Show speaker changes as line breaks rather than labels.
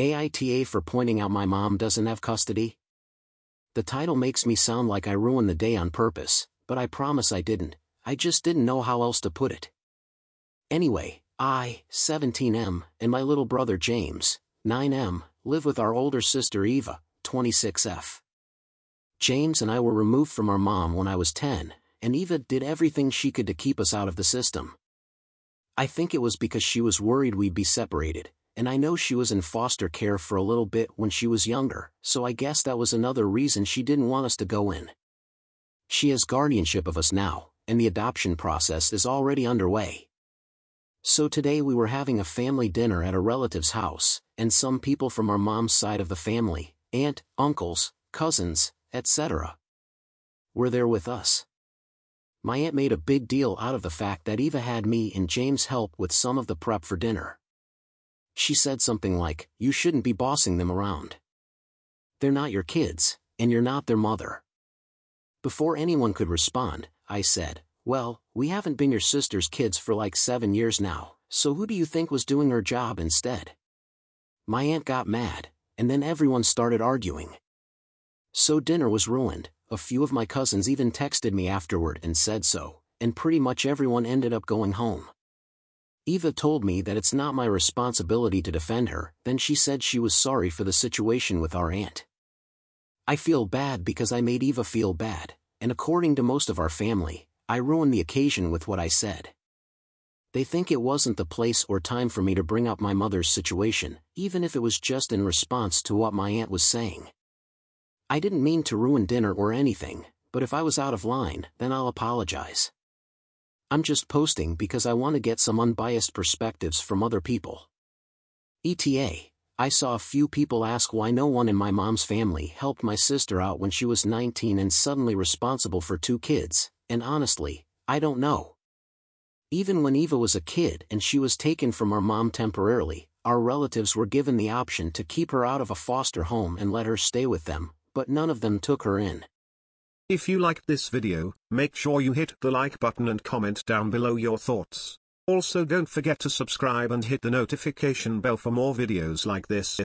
AITA for pointing out my mom doesn't have custody? The title makes me sound like I ruined the day on purpose, but I promise I didn't, I just didn't know how else to put it. Anyway, I, 17M, and my little brother James, 9M, live with our older sister Eva, 26F. James and I were removed from our mom when I was 10, and Eva did everything she could to keep us out of the system. I think it was because she was worried we'd be separated, and I know she was in foster care for a little bit when she was younger, so I guess that was another reason she didn't want us to go in. She has guardianship of us now, and the adoption process is already underway. So today we were having a family dinner at a relative's house, and some people from our mom's side of the family, aunt, uncles, cousins, etc., were there with us. My aunt made a big deal out of the fact that Eva had me and James help with some of the prep for dinner she said something like, you shouldn't be bossing them around. They're not your kids, and you're not their mother. Before anyone could respond, I said, well, we haven't been your sister's kids for like seven years now, so who do you think was doing her job instead? My aunt got mad, and then everyone started arguing. So dinner was ruined, a few of my cousins even texted me afterward and said so, and pretty much everyone ended up going home. Eva told me that it's not my responsibility to defend her, then she said she was sorry for the situation with our aunt. I feel bad because I made Eva feel bad, and according to most of our family, I ruined the occasion with what I said. They think it wasn't the place or time for me to bring up my mother's situation, even if it was just in response to what my aunt was saying. I didn't mean to ruin dinner or anything, but if I was out of line, then I'll apologize. I'm just posting because I want to get some unbiased perspectives from other people. ETA, I saw a few people ask why no one in my mom's family helped my sister out when she was 19 and suddenly responsible for two kids, and honestly, I don't know. Even when Eva was a kid and she was taken from her mom temporarily, our relatives were given the option to keep her out of a foster home and let her stay with them, but none of them took her in. If you liked this video, make sure you hit the like button and comment down below your thoughts. Also don't forget to subscribe and hit the notification bell for more videos like this.